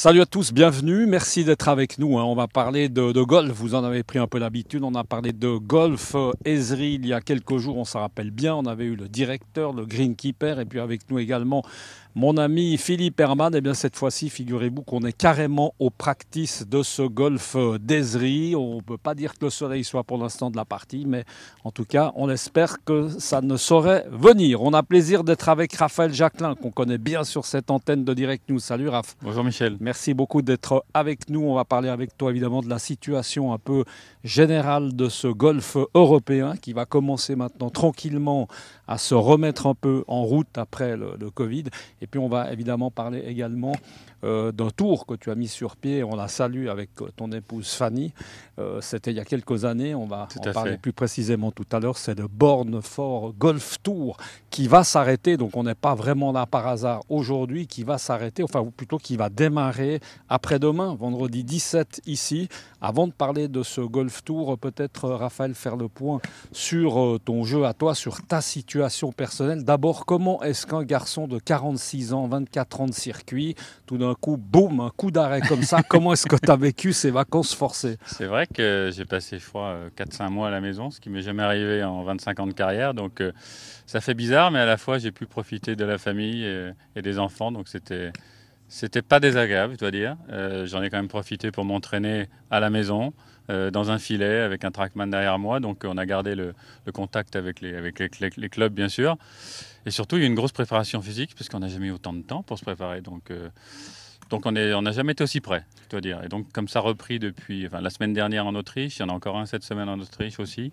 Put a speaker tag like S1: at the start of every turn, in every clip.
S1: Salut à tous, bienvenue, merci d'être avec nous. Hein. On va parler de, golf, vous en avez pris un peu l'habitude, on a parlé de golf Esri, euh, il y a quelques jours, on s'en rappelle bien, on avait eu le directeur, le greenkeeper et puis avec nous également mon ami Philippe Herman, et eh bien cette fois-ci, figurez-vous qu'on est carrément au practice de ce golf d'Ezri. On ne peut pas dire que le soleil soit pour l'instant de la partie, mais en tout cas, on espère que ça ne saurait venir. On a plaisir d'être avec Raphaël Jacquelin, qu'on connaît bien sur cette antenne de Direct News. Salut Raph. Bonjour Michel. Merci beaucoup d'être avec nous. On va parler avec toi évidemment de la situation un peu générale de ce golf européen qui va commencer maintenant tranquillement à se remettre un peu en route après le, Covid puis on va évidemment parler également euh, d'un tour que tu as mis sur pied. On la salue avec euh, ton épouse Fanny. Euh, c'était il y a quelques années. On va en parler plus précisément tout à l'heure. C'est le Bornefort Golf Tour qui va s'arrêter. Donc on n'est pas vraiment là par hasard aujourd'hui. Qui va s'arrêter, enfin plutôt qui va démarrer après-demain, vendredi 17 ici. Avant de parler de ce Golf Tour, peut-être Raphaël faire le point sur ton jeu à toi, sur ta situation personnelle. D'abord, comment est-ce qu'un garçon de 46 ans, 24 ans de circuit. Tout d'un coup, boum, un coup d'arrêt comme ça. Comment est-ce que tu as vécu ces vacances forcées
S2: C'est vrai que j'ai passé, je crois, 4-5 euh, mois à la maison, ce qui m'est jamais arrivé en 25 ans de carrière. Donc, euh, ça fait bizarre, mais à la fois, j'ai pu profiter de la famille et des enfants. Donc, c'était c'était pas désagréable, je dois dire. Euh, j'en ai quand même profité pour m'entraîner à la maison, euh, dans un filet, avec un trackman derrière moi. Donc euh, on a gardé le, contact avec, les, clubs, bien sûr. Et surtout, il y a une grosse préparation physique, puisqu'on qu'on n'a jamais eu autant de temps pour se préparer. Donc donc on n'a jamais été aussi près, je dois dire. Et donc comme ça repris depuis la semaine dernière en Autriche, il y en a encore un cette semaine en Autriche aussi.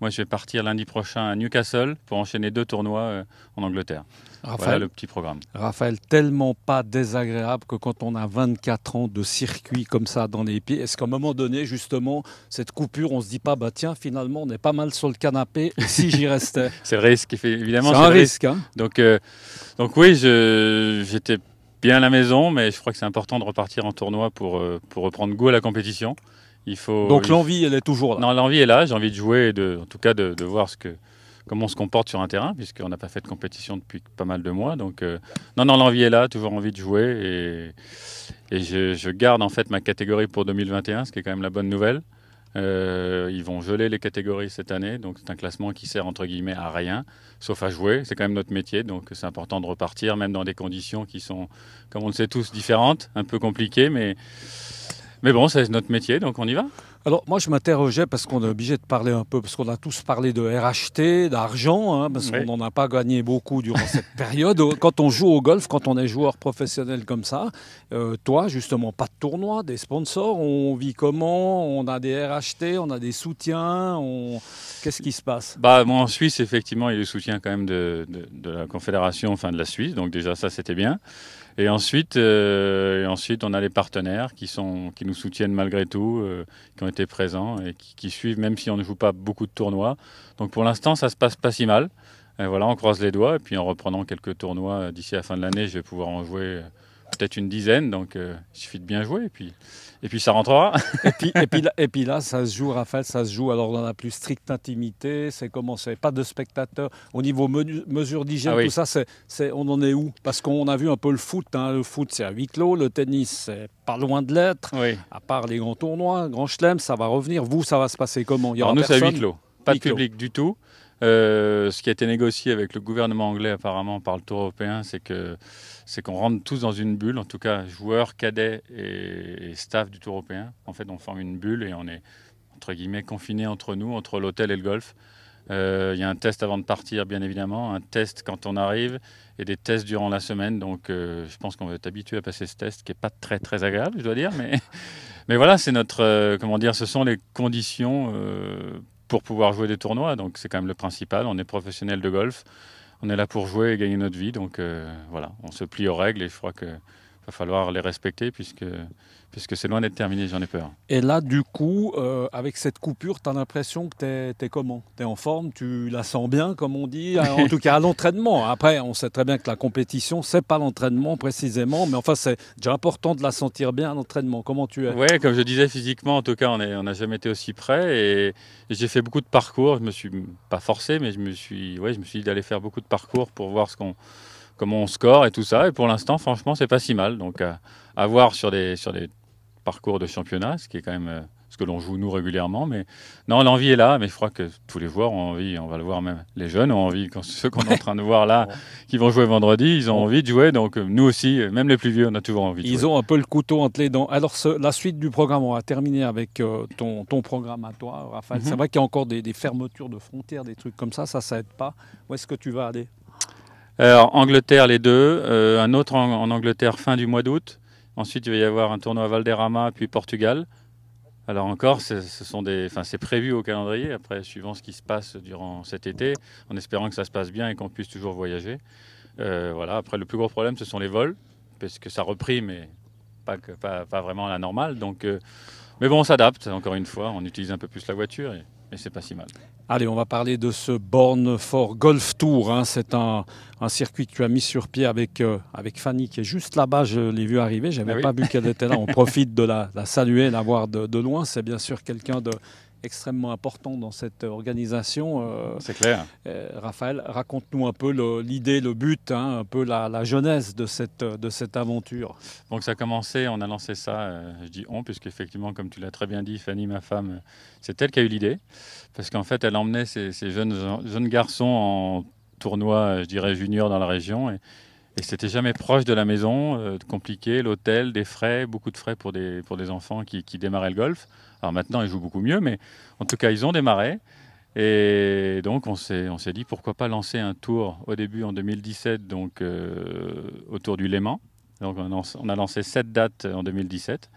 S2: Moi je vais partir lundi prochain à Newcastle pour enchaîner deux tournois euh, en Angleterre. voilà le petit programme.
S1: Raphaël, tellement pas désagréable que quand on a 24 ans de circuit comme ça dans les pieds, est-ce qu'à un moment donné justement cette coupure, on se dit pas bah tiens finalement on est pas mal sur le canapé si j'y restais.
S2: c'est le risque évidemment. C'est un risque. Hein. donc euh, donc oui j'étais bien à la maison, mais je crois que c'est important de repartir en tournoi pour, euh, pour reprendre goût à la compétition. Il faut, Donc l'envie, elle est toujours là. Non, l'envie est là. J'ai envie de jouer et de, en tout cas de, de voir ce que, comment on se comporte sur un terrain, puisqu'on n'a pas fait de compétition depuis pas mal de mois. Donc, euh, non, non, l'envie est là, toujours envie de jouer. Et, et je, je, garde en fait ma catégorie pour 2021, ce qui est quand même la bonne nouvelle. Euh, ils vont geler les catégories cette année, donc c'est un classement qui sert entre guillemets à rien, sauf à jouer. C'est quand même notre métier, donc c'est important de repartir, même dans des conditions qui sont, comme on le sait tous, différentes, un peu compliquées, mais, mais bon, c'est notre métier, donc on y va.
S1: Alors moi je m'interrogeais parce qu'on est obligé de parler un peu, parce qu'on a tous parlé de RHT, d'argent, hein, parce qu'on n'en a pas gagné beaucoup durant cette période. Quand on joue au golf, quand on est joueur professionnel comme ça, euh, toi justement pas de tournoi, des sponsors, on vit comment On a des RHT, on a des soutiens, qu'est-ce qui se passe
S2: Bah moi en Suisse effectivement il y a eu le soutien quand même de, de la Confédération, enfin de la Suisse, donc déjà ça c'était bien. Et ensuite, euh, ensuite, on a les partenaires qui, sont, qui nous soutiennent malgré tout, euh, qui ont été présents et qui, suivent, même si on ne joue pas beaucoup de tournois. Donc pour l'instant, ça se passe pas si mal. Et voilà, on croise les doigts. Et puis en reprenant quelques tournois euh, d'ici la fin de l'année, je vais pouvoir en jouer peut-être une dizaine, donc euh, il suffit de bien jouer et puis, et puis ça rentrera. et,
S1: puis, et, puis, et, puis, là, ça se joue, Raphaël, ça se joue alors dans la plus stricte intimité, c'est comment c'est, pas de spectateurs. Au niveau menu, mesure d'hygiène, ah tout ça, c'est, on en est où Parce qu'on a vu un peu le foot, hein, le foot c'est à huis clos, le tennis c'est pas loin de l'être, à part les grands tournois, grand chelem, ça va revenir. Vous, ça va se passer comment il y aura Alors nous, c'est à huis clos, pas de public
S2: du tout. Euh, ce qui a été négocié avec le gouvernement anglais, apparemment, par le Tour européen, c'est qu'on rentre tous dans une bulle. En tout cas, joueurs, cadets et, staff du Tour européen. En fait, on forme une bulle et on est entre guillemets confinés entre nous, entre l'hôtel et le golf. Euh, il y a un test avant de partir, bien évidemment, un test quand on arrive et des tests durant la semaine. Donc, euh, je pense qu'on va être habitué à passer ce test qui n'est pas très, très agréable, je dois dire. Mais, mais voilà, c'est notre, comment dire, ce sont les conditions pour pouvoir jouer des tournois. Donc c'est quand même le principal. On est professionnel de golf. On est là pour jouer et gagner notre vie. Donc euh, voilà, on se plie aux règles et je crois qu'il va falloir les respecter puisque parce que c'est loin d'être terminé, j'en ai peur.
S1: Et là, du coup, euh, avec cette coupure, tu as l'impression que tu es, comment Tu es en forme Tu la sens bien, comme on dit En tout cas, à l'entraînement. Après, on sait très bien que la compétition, c'est pas l'entraînement précisément, mais enfin, c'est déjà important de la sentir bien à l'entraînement. Comment tu es
S2: Oui, comme je disais, physiquement, en tout cas, on n'a on jamais été aussi près. Et, j'ai fait beaucoup de parcours. Je me suis pas forcé, mais je me suis, ouais, je me suis dit d'aller faire beaucoup de parcours pour voir ce qu'on comment on score et tout ça. Et pour l'instant, franchement, c'est pas si mal. Donc, à voir sur des, sur des parcours de championnat, ce qui est quand même euh, ce que l'on joue nous régulièrement. Mais non, l'envie est là, mais je crois que tous les joueurs ont envie, on va le voir même, les jeunes ont envie, quand, ceux qu'on est en train de voir là, qui vont jouer vendredi, ils ont envie de jouer, donc euh, nous aussi, euh, même les plus vieux, on a toujours envie. De ils
S1: ont un peu le couteau entre les dents. Alors la suite du programme, on va terminer avec ton, ton, programme à toi, Raphaël. Mhm. C'est vrai qu'il y a encore des, fermetures de frontières, des trucs comme ça, ça, ne s'aide pas. Où est-ce que tu vas aller
S2: Alors, Angleterre, les deux, un autre en Angleterre fin du mois d'août. Ensuite, il va y avoir un tournoi à Valderrama, puis Portugal. Alors encore, ce sont des, enfin, c'est prévu au calendrier, après, suivant ce qui se passe durant cet été, en espérant que ça se passe bien et qu'on puisse toujours voyager. Euh, voilà. Après, le plus gros problème, ce sont les vols, parce que ça reprit, mais pas, vraiment à la normale. Donc, euh, mais bon, on s'adapte, encore une fois, on utilise un peu plus la voiture. Et c'est pas si mal.
S1: Allez, on va parler de ce Born for Golf Tour. Hein. C'est un, circuit que tu as mis sur pied avec, euh, avec Fanny qui est juste là-bas. Je l'ai vu arriver. Je n'avais ah pas vu qu'elle était là. On profite de la, la saluer, la voir de loin. C'est bien sûr quelqu'un de extrêmement important dans cette organisation. Euh, c'est clair. Euh, Raphaël, raconte-nous un peu l'idée, le, but, hein, un peu la, la, genèse de cette, de cette aventure. Donc ça a commencé, on a lancé
S2: ça, euh, je dis on, puisqu'effectivement, comme tu l'as très bien dit, Fanny, ma femme, c'est elle qui a eu l'idée, parce qu'en fait, elle emmenait ces, jeunes, jeunes garçons en tournoi, je dirais, junior dans la région. Et, et c'était jamais proche de la maison, euh, compliqué, l'hôtel, des frais, beaucoup de frais pour des, pour des enfants qui, qui, démarraient le golf. Alors maintenant, ils jouent beaucoup mieux, mais en tout cas, ils ont démarré. Et donc, on s'est dit pourquoi pas lancer un tour au début en 2017, donc euh, autour du Léman. Donc, on, a lancé sept dates en 2017.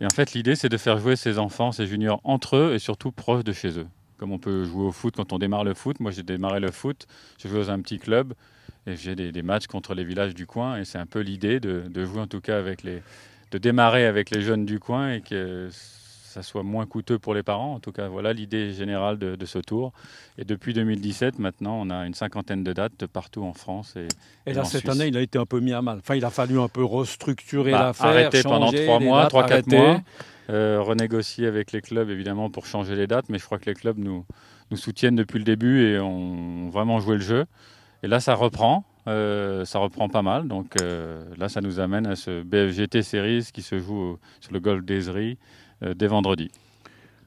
S2: Et en fait, l'idée, c'est de faire jouer ces enfants, ces juniors entre eux et surtout proche de chez eux. Comme on peut jouer au foot quand on démarre le foot. Moi, j'ai démarré le foot, je joue dans un petit club et j'ai des, matchs contre les villages du coin et c'est un peu l'idée de, jouer en tout cas avec les de démarrer avec les jeunes du coin et que ça soit moins coûteux pour les parents. En tout cas, voilà l'idée générale de, ce tour. Et depuis 2017, maintenant, on a une cinquantaine de dates partout en France. Et, et là, cette année,
S1: il a été un peu mis à mal. Enfin, il a fallu un peu restructurer bah, l'affaire. Arrêter pendant trois mois, trois, quatre mois.
S2: Euh, renégocier avec les clubs, évidemment, pour changer les dates. Mais je crois que les clubs nous, nous soutiennent depuis le début et ont vraiment joué le jeu. Et là, ça reprend. Euh, ça reprend pas mal. Donc euh, là, ça nous amène à ce BFGT Series qui se joue sur le golf Deserie euh, dès vendredi.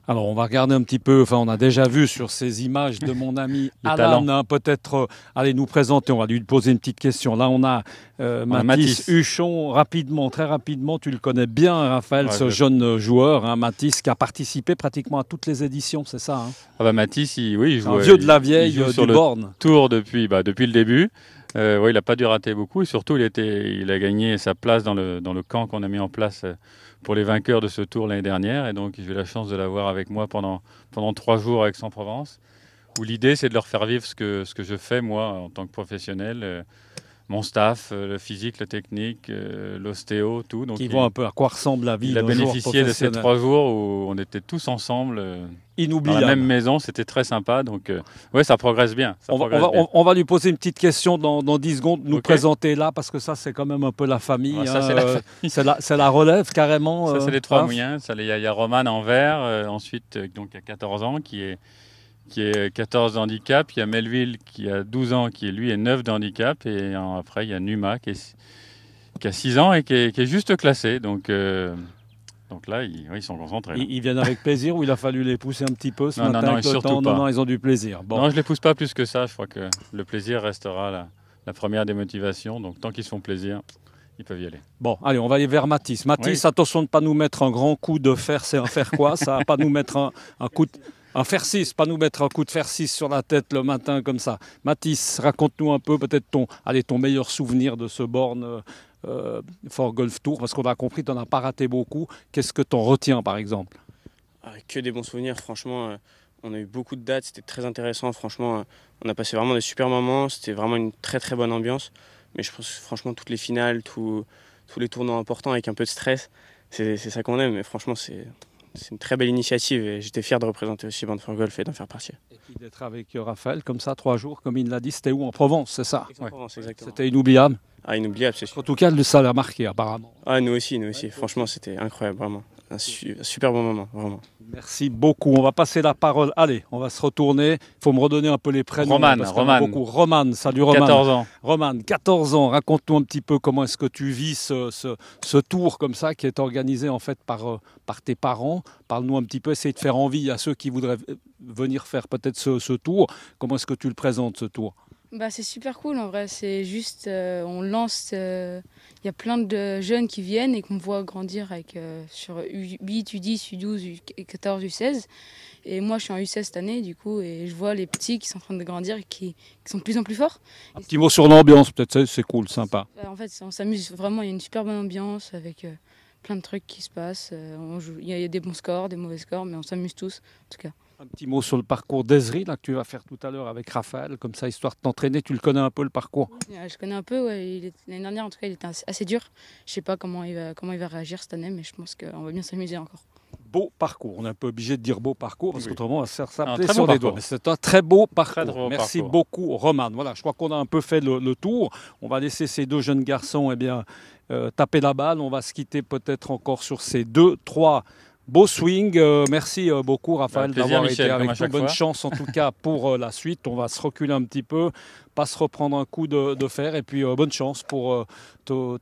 S1: Alors, on va regarder un petit peu. Enfin, on a déjà vu sur ces images de mon ami Alan. Hein, peut-être euh, allez nous présenter. On va lui poser une petite question. Là, on a, euh, Mathis, Huchon. Rapidement, très rapidement, tu le connais bien, Raphaël, ce jeune euh, joueur, hein, Mathis, qui a participé pratiquement à toutes les éditions, c'est ça hein
S2: ah bah, Mathis, oui, il joue, un vieux de la vieille sur du le Tour depuis, bah, depuis le début. Euh, il n'a pas dû rater beaucoup et surtout il, a gagné sa place dans le, dans le camp qu'on a mis en place euh, pour les vainqueurs de ce tour l'année dernière. Et donc j'ai eu la chance de l'avoir avec moi pendant, pendant trois jours avec Aix-en-Provence, où l'idée c'est de leur faire vivre ce que, ce que je fais moi en tant que professionnel. Euh, mon staff, euh, le physique, le technique, euh, l'ostéo, tout. Donc, qui il, un peu à quoi ressemble la vie. Il a bénéficié de ces trois jours où on était tous ensemble. Inoubliable. Euh, dans la même maison, c'était très sympa. Donc, ouais, ça progresse, bien, on,
S1: va, lui poser une petite question dans, dans 10 secondes, nous présenter là, parce que ça, c'est quand même un peu la famille. Ça, hein, c'est la, relève carrément. Ça, c'est les trois
S2: moyens. Il y, a Roman en vert, ensuite, donc, il y a 14 ans, qui est qui est 14 handicap. Il y a Melville qui a 12 ans, qui lui est 9 handicap. Et après, il y a Numa qui, a 6 ans et qui est, juste classé. Donc, euh, donc là, ils, sont concentrés.
S1: Ils, viennent avec plaisir ou il a fallu les pousser un petit peu ce non, non, non, surtout Pas. non, non, ils ont du plaisir. Bon. Non, je
S2: ne les pousse pas plus que ça. Je crois que le plaisir restera la, première des motivations. Donc tant qu'ils se font plaisir ils peuvent y aller.
S1: Bon, allez, on va aller vers Matisse. Matisse, attention de ne pas nous mettre un grand coup de fer, c'est un fer quoi Ça va pas nous mettre un, un coup de... Un fer 6, pas nous mettre un coup de fer 6 sur la tête le matin comme ça. Mathis, raconte-nous un peu peut-être ton, ton meilleur souvenir de ce borne for euh, euh, Fort Golf Tour, parce qu'on a compris, tu n'en as pas raté beaucoup. Qu'est-ce que tu en retiens par exemple ah, Que des bons souvenirs, franchement. Euh, on a eu beaucoup de dates, c'était très intéressant, franchement. on a passé vraiment des super moments, c'était vraiment une très très bonne ambiance. Mais je pense franchement toutes les finales, tous les tournois importants avec un peu de stress, c'est ça qu'on aime. Mais franchement, c'est c'est une très belle initiative et j'étais fier de représenter aussi Bande Golf et d'en faire partie. Et puis d'être avec euh, Raphaël comme ça, trois jours, comme il l'a dit, c'était où En Provence, c'est ça exactement. C'était inoubliable. Ah, inoubliable, c'est sûr. En tout cas, ça l'a marqué apparemment. Ah, nous aussi, nous aussi. Franchement, c'était incroyable, vraiment un, super bon moment, vraiment. Merci beaucoup. On va passer la parole. Allez, on va se retourner. Il faut me redonner un peu les prénoms. Roman, parce Roman. Beaucoup. Roman, salut Roman. 14 ans. Roman, 14 ans. Raconte-nous un petit peu comment est-ce que tu vis ce, ce, tour comme ça qui est organisé en fait par, euh, par tes parents. Parle-nous un petit peu, essaye de faire envie à ceux qui voudraient euh, venir faire peut-être ce, ce tour. Comment est-ce que tu le présentes ce tour
S2: bah, C'est super cool en vrai, c'est juste, euh, on lance, euh, il y a plein de jeunes qui viennent et qu'on voit grandir avec, euh, sur U8, U10, U12, U14, U16. Et moi je suis en U16 cette année du coup et je vois les petits qui sont en train de grandir et qui, sont de plus en plus forts.
S1: Un petit mot sur l'ambiance peut-être, c'est cool, sympa.
S2: En fait on s'amuse vraiment, il y a une super bonne ambiance avec plein de trucs qui se passent, il y, a des bons scores, des mauvais scores, mais on s'amuse tous en tout cas. Un
S1: petit mot sur le parcours d'Ezri, là, que tu vas faire tout à l'heure avec Raphaël, comme ça, histoire de t'entraîner. Tu le connais un peu, le parcours
S2: euh, Je connais un peu, ouais. L'année dernière, en tout cas, il était assez dur. Je ne sais pas comment il, va, comment il va réagir cette année, mais je pense qu'on va bien s'amuser encore.
S1: Beau parcours. On est un peu obligé de dire beau parcours, parce qu'autrement, on va se faire s'appeler sur les doigts. c'est un très beau parcours. Merci beaucoup, Roman. Voilà, je crois qu'on a un peu fait le, tour. On va laisser ces deux jeunes garçons eh bien, euh, taper la balle. On va se quitter peut-être encore sur ces deux, trois Beau swing, euh, merci euh, beaucoup Raphaël d'avoir été avec nous. Bonne chance en tout cas pour euh, la suite. On va se reculer un petit peu, pas se reprendre un coup de, fer et puis bonne chance pour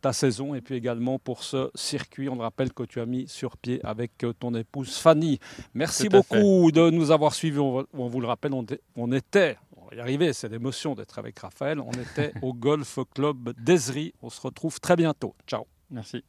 S1: ta saison et puis également pour ce circuit. On le rappelle que tu as mis sur pied avec ton épouse Fanny. Merci beaucoup de nous avoir suivis. On, vous le rappelle, on, était, on était y arriver, c'est l'émotion d'être avec Raphaël. On était au Golf Club d'Esri. On se retrouve très bientôt. Ciao.
S2: Merci.